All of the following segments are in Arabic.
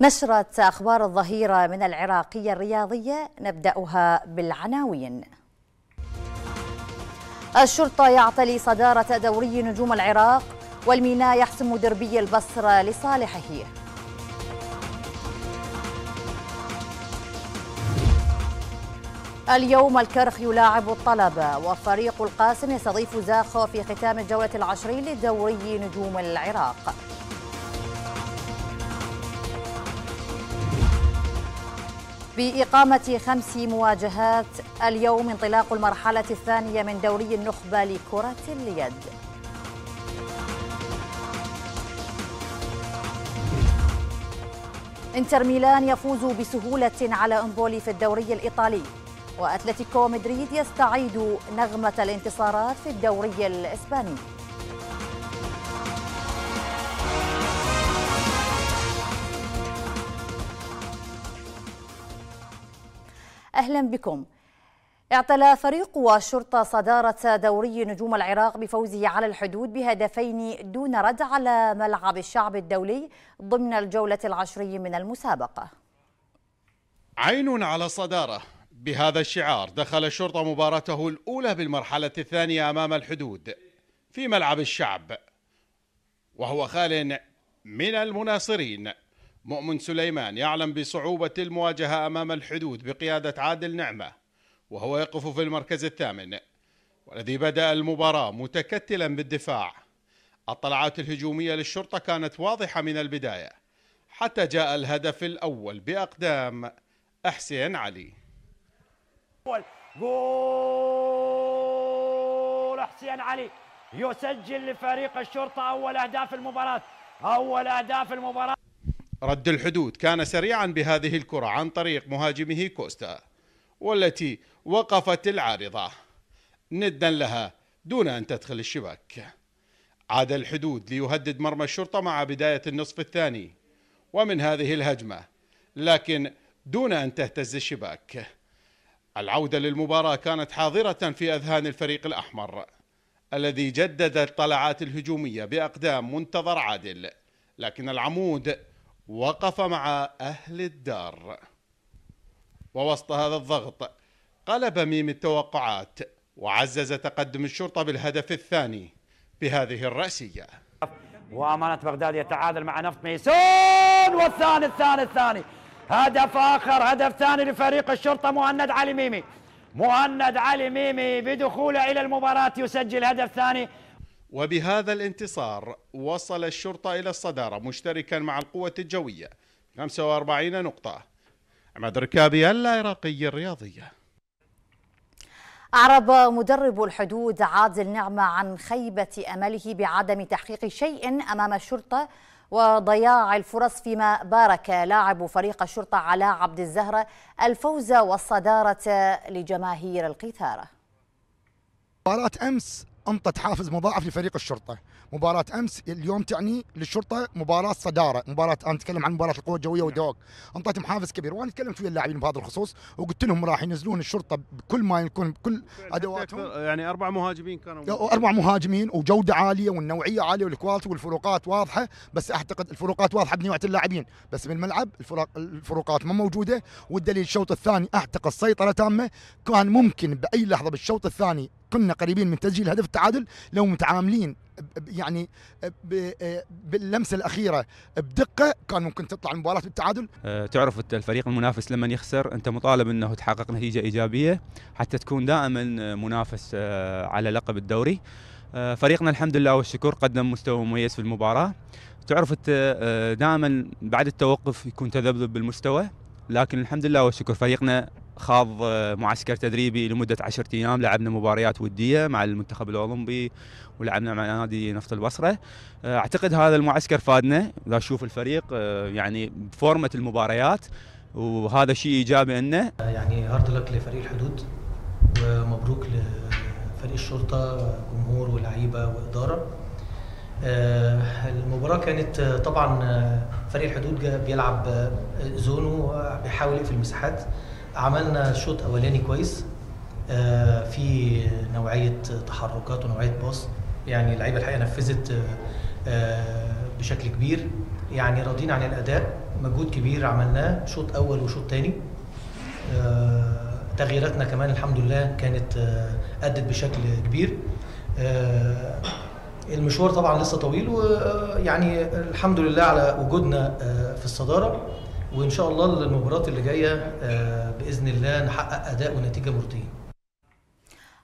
نشرة أخبار الظهيرة من العراقية الرياضية نبدأها بالعناوين الشرطة يعتلي صدارة دوري نجوم العراق والميناء يحسم دربي البصرة لصالحه اليوم الكرخ يلاعب الطلبة وفريق القاسم يستضيف زاخو في ختام الجولة العشرين لدوري نجوم العراق بإقامة خمس مواجهات اليوم انطلاق المرحلة الثانية من دوري النخبة لكرة اليد انتر ميلان يفوز بسهولة على انبولي في الدوري الإيطالي وأتلتيكو مدريد يستعيد نغمة الانتصارات في الدوري الإسباني أهلا بكم اعتلى فريق الشرطه صدارة دوري نجوم العراق بفوزه على الحدود بهدفين دون رد على ملعب الشعب الدولي ضمن الجولة العشرية من المسابقة عين على صدارة بهذا الشعار دخل الشرطة مباراته الأولى بالمرحلة الثانية أمام الحدود في ملعب الشعب وهو خال من المناصرين مؤمن سليمان يعلم بصعوبة المواجهة أمام الحدود بقيادة عادل نعمة وهو يقف في المركز الثامن والذي بدأ المباراة متكتلا بالدفاع الطلعات الهجومية للشرطة كانت واضحة من البداية حتى جاء الهدف الأول بأقدام حسين علي جول حسين علي يسجل لفريق الشرطة أول أهداف المباراة أول أهداف المباراة رد الحدود كان سريعا بهذه الكرة عن طريق مهاجمه كوستا والتي وقفت العارضة ندا لها دون أن تدخل الشباك عاد الحدود ليهدد مرمى الشرطة مع بداية النصف الثاني ومن هذه الهجمة لكن دون أن تهتز الشباك العودة للمباراة كانت حاضرة في أذهان الفريق الأحمر الذي جدد الطلعات الهجومية بأقدام منتظر عادل لكن العمود وقف مع أهل الدار ووسط هذا الضغط قلب ميم التوقعات وعزز تقدم الشرطة بالهدف الثاني بهذه الرأسية وأمانة بغداد يتعادل مع نفط ميسون والثاني الثاني الثاني هدف آخر هدف ثاني لفريق الشرطة مهند علي ميمي مهند علي ميمي بدخوله إلى المباراة يسجل هدف ثاني وبهذا الانتصار وصل الشرطة إلى الصدارة مشتركا مع القوة الجوية 45 نقطة عماد ركابي العراقي الرياضية أعرب مدرب الحدود عادل نعمة عن خيبة أمله بعدم تحقيق شيء أمام الشرطة وضياع الفرص فيما بارك لاعب فريق الشرطة علاء عبد الزهرة الفوز والصدارة لجماهير القيثارة مباراة أمس انطت حافز مضاعف لفريق الشرطه مباراه امس اليوم تعني للشرطه مباراه صداره مباراه انا اتكلم عن مباراه القوه الجويه نعم. والدواق انطتهم حافز كبير وانا تكلمت ويا اللاعبين بهذا الخصوص وقلت لهم راح ينزلون الشرطه بكل ما يكون بكل ادواتهم يعني اربع مهاجمين كانوا اربع مهاجمين وجوده عاليه والنوعيه عاليه والكواليتي والفروقات واضحه بس اعتقد الفروقات واضحه بنوعيه اللاعبين بس بالملعب الفروقات ما موجوده والدليل الشوط الثاني اعتقد سيطره تامه كان ممكن باي لحظه بالشوط الثاني كنا قريبين من تسجيل هدف التعادل لو متعاملين يعني باللمسه الاخيره بدقه كان ممكن تطلع المباراه بالتعادل أه، تعرف الفريق المنافس لما يخسر انت مطالب انه تحقق نتيجه ايجابيه حتى تكون دائما منافس أه، على لقب الدوري أه، فريقنا الحمد لله والشكر قدم مستوى مميز في المباراه تعرف دائما بعد التوقف يكون تذبذب بالمستوى لكن الحمد لله والشكر فريقنا خاض آه، معسكر تدريبي لمدة عشرة أيام لعبنا مباريات ودية مع المنتخب الأولمبي ولعبنا مع نادي نفط البصرة آه، أعتقد هذا المعسكر فادنا إذا أشوف الفريق آه، يعني بفورمة المباريات وهذا شيء إيجابي لنا يعني هارد لك لفريق الحدود ومبروك لفريق الشرطة جمهور ولاعيبة وإدارة المباراة كانت طبعا فريق الحدود بيلعب زونه بيحاول يقفل المساحات عملنا شوط اولاني كويس آه، في نوعيه تحركات ونوعيه باص يعني اللعيبه الحقيقه نفذت آه، آه، بشكل كبير يعني راضيين عن الاداء مجهود كبير عملناه شوط اول وشوط ثاني تغييراتنا كمان الحمد لله كانت ادت بشكل كبير المشوار طبعا لسه طويل ويعني الحمد لله على وجودنا في الصداره وان شاء الله المباراه اللي جايه آه، باذن الله نحقق اداء ونتيجه مرضيه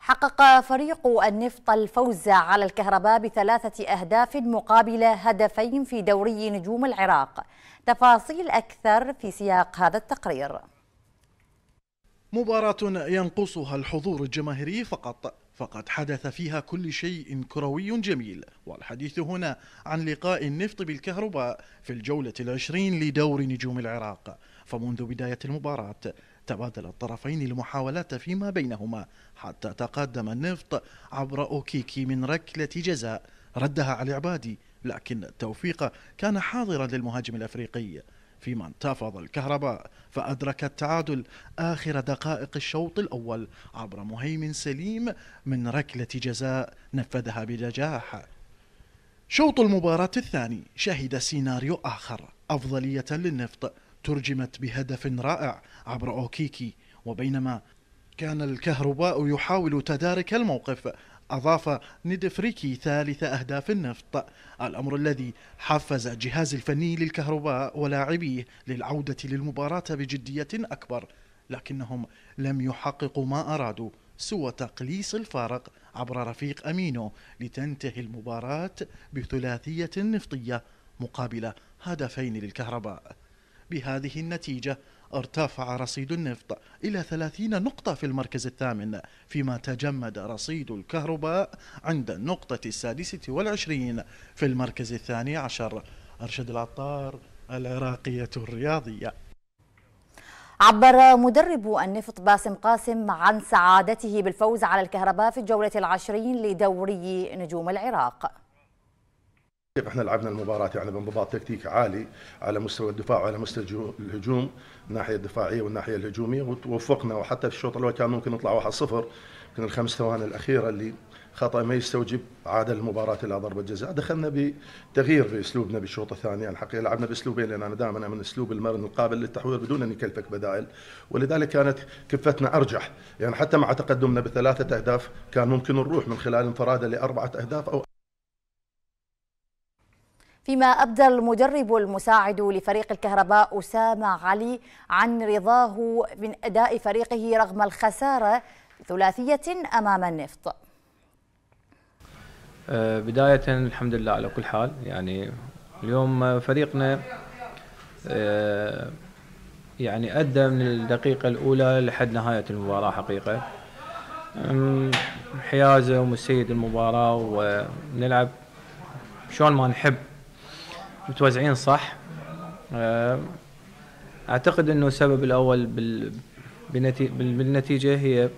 حقق فريق النفط الفوز على الكهرباء بثلاثة أهداف مقابل هدفين في دوري نجوم العراق تفاصيل أكثر في سياق هذا التقرير مباراة ينقصها الحضور الجماهيري فقط فقد حدث فيها كل شيء كروي جميل والحديث هنا عن لقاء النفط بالكهرباء في الجولة العشرين لدور نجوم العراق فمنذ بداية المباراة تبادل الطرفين المحاولات فيما بينهما حتى تقدم النفط عبر أوكيكي من ركلة جزاء ردها علي عبادي لكن التوفيق كان حاضرا للمهاجم الأفريقي فيما انتفض الكهرباء فأدرك التعادل آخر دقائق الشوط الأول عبر مهيمن سليم من ركلة جزاء نفذها بنجاح شوط المباراة الثاني شهد سيناريو آخر أفضلية للنفط ترجمت بهدف رائع عبر أوكيكي وبينما كان الكهرباء يحاول تدارك الموقف أضاف نيدفريكي ثالث أهداف النفط الأمر الذي حفز الجهاز الفني للكهرباء ولاعبيه للعودة للمباراة بجدية أكبر لكنهم لم يحققوا ما أرادوا سوى تقليص الفارق عبر رفيق أمينو لتنتهي المباراة بثلاثية نفطية مقابل هدفين للكهرباء بهذه النتيجة ارتفع رصيد النفط إلى 30 نقطة في المركز الثامن فيما تجمد رصيد الكهرباء عند النقطة السادسة والعشرين في المركز الثاني عشر أرشد العطار العراقية الرياضية عبر مدرب النفط باسم قاسم عن سعادته بالفوز على الكهرباء في الجولة العشرين لدوري نجوم العراق كيف احنا لعبنا المباراه يعني بانضباط تكتيكي عالي على مستوى الدفاع وعلى مستوى الهجوم الناحيه الدفاعيه والناحيه الهجوميه ووفقنا وحتى في الشوط الاول كان ممكن نطلع 1-0 من الخمس ثواني الاخيره اللي خطا ما يستوجب عاده المباراه الى ضربه جزاء دخلنا بتغيير في اسلوبنا بالشوط الثاني يعني الحقيقه لعبنا باسلوبين لان انا دائما من اسلوب المرن القابل للتحويل بدون ان يكلفك بدائل ولذلك كانت كفتنا ارجح يعني حتى مع تقدمنا بثلاثه اهداف كان ممكن نروح من خلال انفراده لاربعه اهداف او فيما أبدى المدرب المساعد لفريق الكهرباء أسامة علي عن رضاه من أداء فريقه رغم الخسارة ثلاثية أمام النفط آه، بداية الحمد لله على كل حال يعني اليوم فريقنا آه، يعني أدى من الدقيقة الأولى لحد نهاية المباراة حقيقة حيازة ومسيد المباراة ونلعب شلون ما نحب متوزعين صح آه، اعتقد انه السبب الاول بالنتيجه هي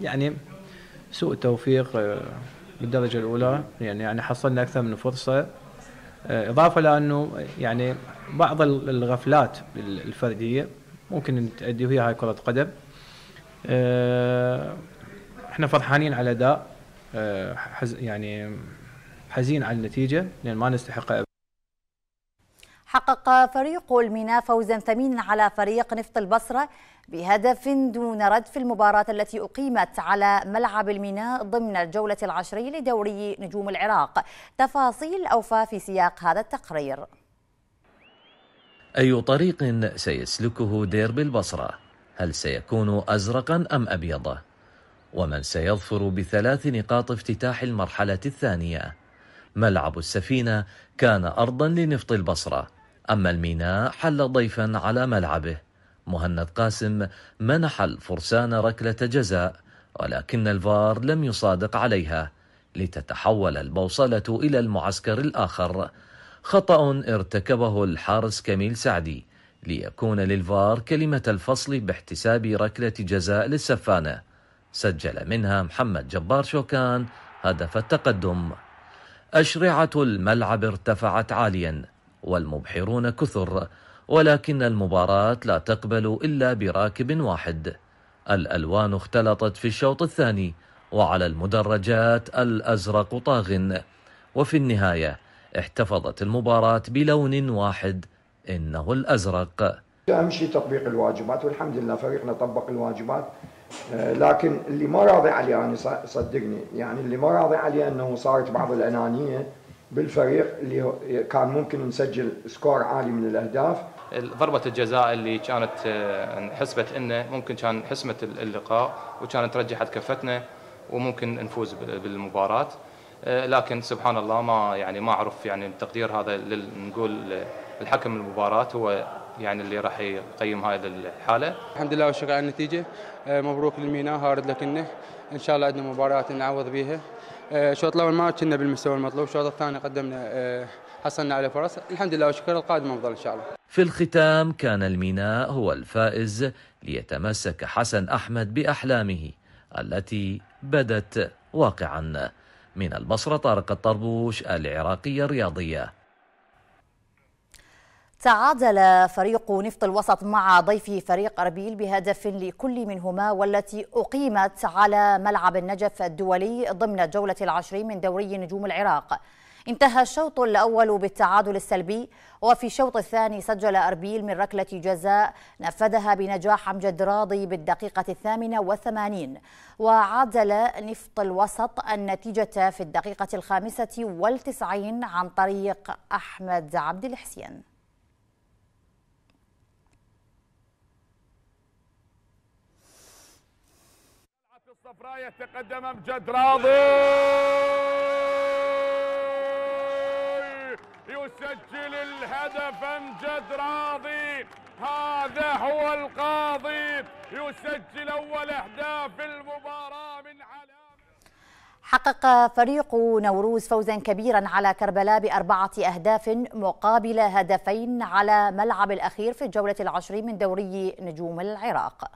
يعني سوء توفيق آه، بالدرجه الاولى يعني يعني حصلنا اكثر من فرصه آه، اضافه لانه يعني بعض الغفلات الفرديه ممكن تؤدي وهي هاي كره قدم احنا فرحانين على اداء يعني حزين على النتيجه لان ما نستحقها حقق فريق الميناء فوزا ثمينا على فريق نفط البصرة بهدف دون رد في المباراة التي أقيمت على ملعب الميناء ضمن الجولة العشرية لدوري نجوم العراق تفاصيل أوفى في سياق هذا التقرير أي طريق سيسلكه ديربي البصرة؟ هل سيكون أزرقا أم أبيضا؟ ومن سيظفر بثلاث نقاط افتتاح المرحلة الثانية؟ ملعب السفينة كان أرضا لنفط البصرة أما الميناء حل ضيفا على ملعبه مهند قاسم منح الفرسان ركلة جزاء ولكن الفار لم يصادق عليها لتتحول البوصلة إلى المعسكر الآخر خطأ ارتكبه الحارس كميل سعدي ليكون للفار كلمة الفصل باحتساب ركلة جزاء للسفانة سجل منها محمد جبار شوكان هدف التقدم أشرعة الملعب ارتفعت عاليا والمبحرون كثر ولكن المباراة لا تقبل إلا براكب واحد الألوان اختلطت في الشوط الثاني وعلى المدرجات الأزرق طاغ وفي النهاية احتفظت المباراة بلون واحد إنه الأزرق أهم شيء تطبيق الواجبات والحمد لله فريقنا طبق الواجبات آه، لكن اللي ما راضي عليه أنا صدقني يعني اللي ما راضي عليه أنه صارت بعض الأنانية بالفريق اللي كان ممكن نسجل سكور عالي من الاهداف ضربة الجزاء اللي كانت آه، حسبت انه ممكن كان حسمت اللقاء وكانت رجحت كفتنا وممكن نفوز بالمباراة آه، لكن سبحان الله ما يعني ما اعرف يعني التقدير هذا نقول الحكم المباراة هو يعني اللي راح يقيم هذه الحاله. الحمد لله والشكر على النتيجه آه، مبروك للميناء هارد لكنه ان شاء الله عندنا مباريات نعوض بيها الشوط آه، الاول ما كنا بالمستوى المطلوب الشوط الثاني قدمنا آه، حصلنا على فرص الحمد لله وشكر القادم افضل ان شاء الله في الختام كان الميناء هو الفائز ليتمسك حسن احمد باحلامه التي بدت واقعا من البصره طارق الطربوش العراقيه الرياضيه تعادل فريق نفط الوسط مع ضيف فريق أربيل بهدف لكل منهما والتي أقيمت على ملعب النجف الدولي ضمن الجولة العشرين من دوري نجوم العراق انتهى الشوط الأول بالتعادل السلبي وفي الشوط الثاني سجل أربيل من ركلة جزاء نفذها بنجاح أمجد راضي بالدقيقة الثامنة والثمانين وعادل نفط الوسط النتيجة في الدقيقة الخامسة والتسعين عن طريق أحمد عبد الحسين برايه تقدم امجد راضي يسجل الهدف امجد راضي هذا هو القاضي يسجل اول اهداف المباراه من على حقق فريق نوروز فوزا كبيرا على كربلاء بأربعة أهداف مقابل هدفين على ملعب الأخير في الجولة العشرين من دوري نجوم العراق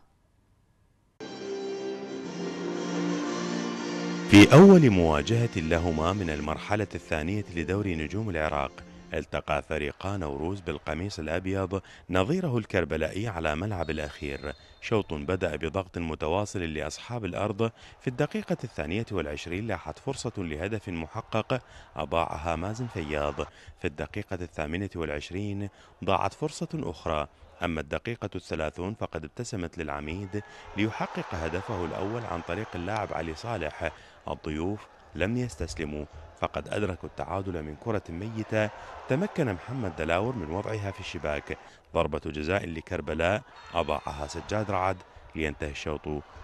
في أول مواجهة لهما من المرحلة الثانية لدوري نجوم العراق التقى فريقا نوروز بالقميص الأبيض نظيره الكربلائي على ملعب الأخير شوط بدأ بضغط متواصل لأصحاب الأرض في الدقيقة الثانية والعشرين لاحت فرصة لهدف محقق أضاعها مازن فياض في الدقيقة الثامنة والعشرين ضاعت فرصة أخرى أما الدقيقة الثلاثون فقد ابتسمت للعميد ليحقق هدفه الأول عن طريق اللاعب علي صالح الضيوف لم يستسلموا فقد أدركوا التعادل من كرة ميتة تمكن محمد دلاور من وضعها في الشباك ضربة جزاء لكربلاء أضاعها سجاد رعد لينتهي الشوط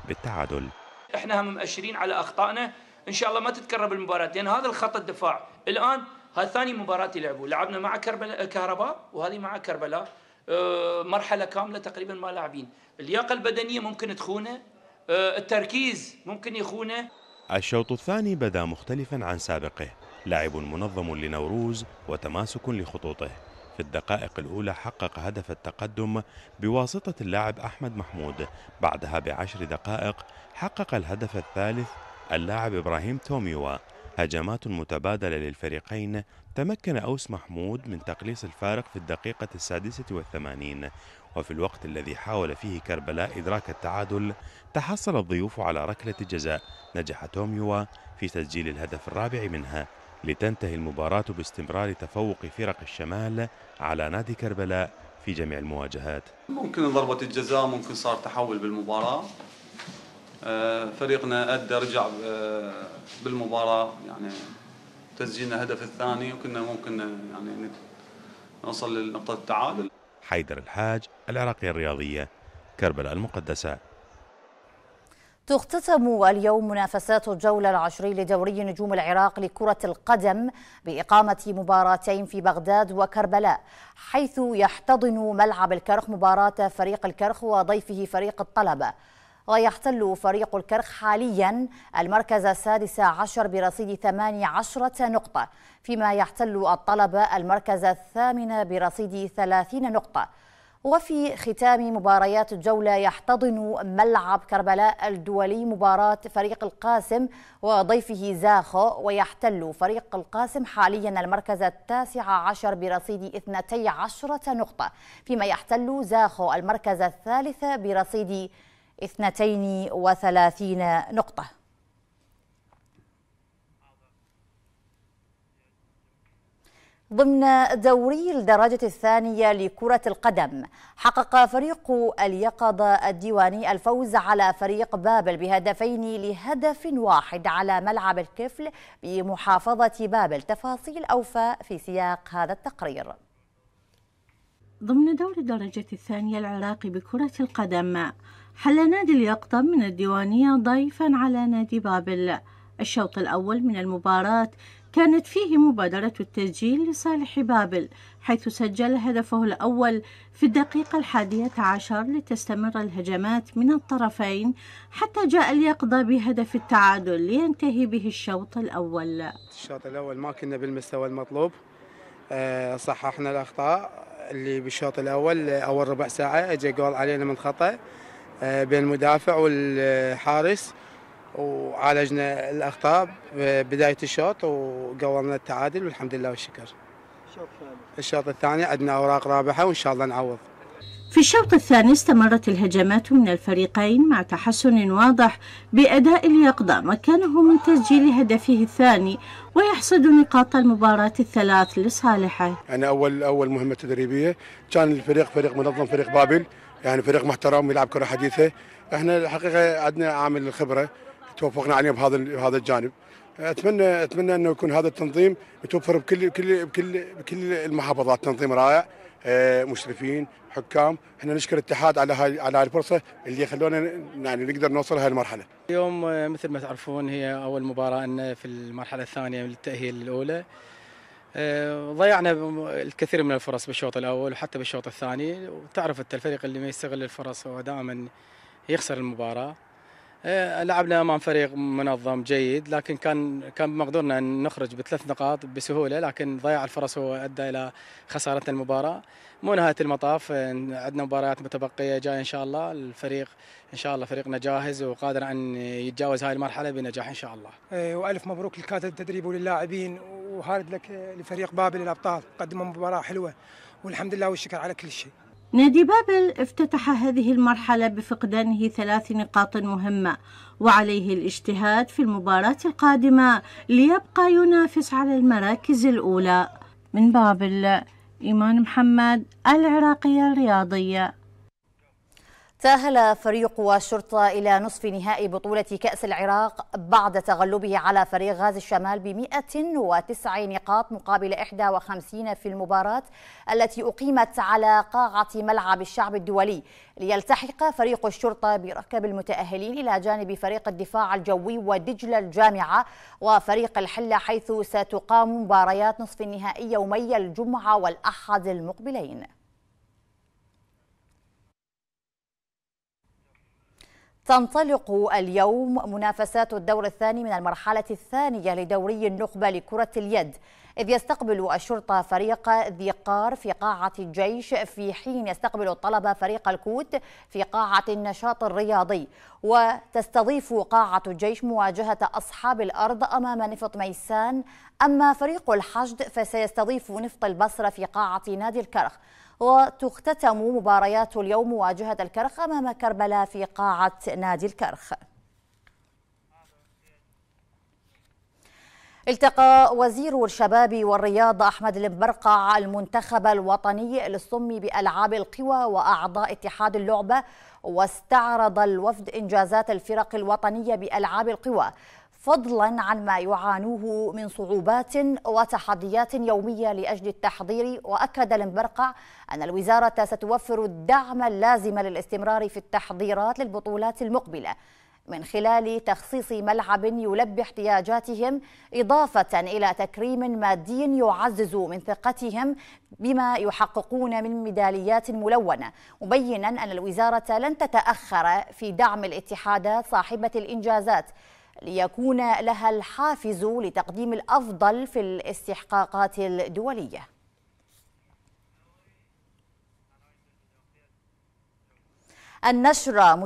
بالتعادل احنا هم مأشرين على أخطائنا إن شاء الله ما تتكرر المباراة لأن هذا الخط الدفاع الآن هالثاني ثاني مباراة يلعبوا لعبنا مع كربلاء كهرباء وهذه مع كربلاء آه، مرحله كامله تقريبا ما لاعبين اللياقه البدنيه ممكن تخونه آه، التركيز ممكن يخونه الشوط الثاني بدا مختلفا عن سابقه لاعب منظم لنوروز وتماسك لخطوطه في الدقائق الأولى حقق هدف التقدم بواسطة اللاعب أحمد محمود بعدها بعشر دقائق حقق الهدف الثالث اللاعب إبراهيم توميوا هجمات متبادلة للفريقين تمكن أوس محمود من تقليص الفارق في الدقيقة السادسة والثمانين وفي الوقت الذي حاول فيه كربلاء إدراك التعادل تحصل الضيوف على ركلة جزاء نجح توميوا في تسجيل الهدف الرابع منها لتنتهي المباراة باستمرار تفوق فرق الشمال على نادي كربلاء في جميع المواجهات ممكن ضربة الجزاء ممكن صار تحول بالمباراة آه، فريقنا ادى رجع آه، بالمباراه يعني تسجيلنا الهدف الثاني وكنا ممكن آه، يعني نوصل لنقطه التعادل حيدر الحاج العراقية الرياضية كربلاء المقدسة تختتم اليوم منافسات الجولة العشرين لدوري نجوم العراق لكرة القدم بإقامة مباراتين في بغداد وكربلاء حيث يحتضن ملعب الكرخ مباراة فريق الكرخ وضيفه فريق الطلبة ويحتل فريق الكرخ حاليا المركز السادس عشر برصيد 18 نقطة فيما يحتل الطلبة المركز الثامن برصيد 30 نقطة وفي ختام مباريات الجولة يحتضن ملعب كربلاء الدولي مباراة فريق القاسم وضيفه زاخو ويحتل فريق القاسم حاليا المركز التاسع عشر برصيد 12 نقطة فيما يحتل زاخو المركز الثالث برصيد 32 نقطة ضمن دوري الدرجة الثانية لكرة القدم حقق فريق اليقظة الديواني الفوز على فريق بابل بهدفين لهدف واحد على ملعب الكفل بمحافظة بابل تفاصيل أوفى في سياق هذا التقرير ضمن دوري الدرجة الثانية العراقي بكرة القدم حل نادي اليقطب من الديوانية ضيفا على نادي بابل الشوط الأول من المباراة كانت فيه مبادرة التسجيل لصالح بابل حيث سجل هدفه الأول في الدقيقة الحادية عشر لتستمر الهجمات من الطرفين حتى جاء اليقظة بهدف التعادل لينتهي به الشوط الأول الشوط الأول ما كنا بالمستوى المطلوب آه، صححنا الأخطاء اللي بالشوط الأول أول ربع ساعة أجى جول علينا من خطأ آه، بين المدافع والحارس وعالجنا الاخطاء بدايه الشوط وقولنا التعادل والحمد لله والشكر. الشوط الثاني عندنا اوراق رابحه وان شاء الله نعوض. في الشوط الثاني استمرت الهجمات من الفريقين مع تحسن واضح بأداء اليقظة مكانه من تسجيل هدفه الثاني ويحصد نقاط المباراة الثلاث لصالحه. أنا يعني أول أول مهمة تدريبية كان الفريق فريق منظم فريق بابل يعني فريق محترم يلعب كره حديثه احنا الحقيقه عندنا عامل الخبره توفقنا عليه بهذا بهذا الجانب اتمنى اتمنى انه يكون هذا التنظيم متوفر بكل بكل بكل بكل المحافظات تنظيم رائع آه، مشرفين حكام احنا نشكر الاتحاد على هاي على هاي الفرصه اللي خلونا يعني نقدر نوصل هاي المرحله. اليوم آه، مثل ما تعرفون هي اول مباراه لنا في المرحله الثانيه من التاهيل الاولى. آه، ضيعنا الكثير من الفرص بالشوط الاول وحتى بالشوط الثاني وتعرف انت الفريق اللي ما يستغل الفرص هو دائما يخسر المباراه آه، لعبنا امام فريق منظم جيد لكن كان كان بمقدورنا ان نخرج بثلاث نقاط بسهوله لكن ضياع الفرص هو ادى الى خسارتنا المباراه مو نهايه المطاف آه، عندنا مباريات متبقيه جايه ان شاء الله الفريق ان شاء الله فريقنا جاهز وقادر ان يتجاوز هاي المرحله بنجاح ان شاء الله والف مبروك لكادر التدريب وللاعبين وهارد لك لفريق بابل الابطال قدموا مباراه حلوه والحمد لله والشكر على كل شيء نادي بابل افتتح هذه المرحلة بفقدانه ثلاث نقاط مهمة وعليه الاجتهاد في المباراة القادمة ليبقى ينافس على المراكز الأولى من بابل إيمان محمد العراقية الرياضية تأهل فريق الشرطة إلى نصف نهائي بطولة كأس العراق بعد تغلبه على فريق غاز الشمال ب 109 نقاط مقابل 51 في المباراة التي أقيمت على قاعة ملعب الشعب الدولي ليلتحق فريق الشرطة بركب المتأهلين إلى جانب فريق الدفاع الجوي ودجلة الجامعة وفريق الحلة حيث ستقام مباريات نصف النهائي يومي الجمعة والأحد المقبلين تنطلق اليوم منافسات الدور الثاني من المرحلة الثانية لدوري النخبة لكرة اليد إذ يستقبل الشرطة فريق ذي قار في قاعة الجيش في حين يستقبل الطلبة فريق الكوت في قاعة النشاط الرياضي وتستضيف قاعة الجيش مواجهة أصحاب الأرض أمام نفط ميسان أما فريق الحشد فسيستضيف نفط البصرة في قاعة نادي الكرخ وتختتم مباريات اليوم مواجهة الكرخ أمام كربلاء في قاعة نادي الكرخ التقى وزير الشباب والرياضة أحمد المبرقع المنتخب الوطني للصم بألعاب القوى وأعضاء اتحاد اللعبة واستعرض الوفد إنجازات الفرق الوطنية بألعاب القوى فضلا عن ما يعانوه من صعوبات وتحديات يومية لأجل التحضير وأكد المبرقع أن الوزارة ستوفر الدعم اللازم للاستمرار في التحضيرات للبطولات المقبلة من خلال تخصيص ملعب يلبي احتياجاتهم إضافة إلى تكريم مادي يعزز من ثقتهم بما يحققون من ميداليات ملونة مبينا أن الوزارة لن تتأخر في دعم الاتحادات صاحبة الإنجازات ليكون لها الحافز لتقديم الأفضل في الاستحقاقات الدولية النشرة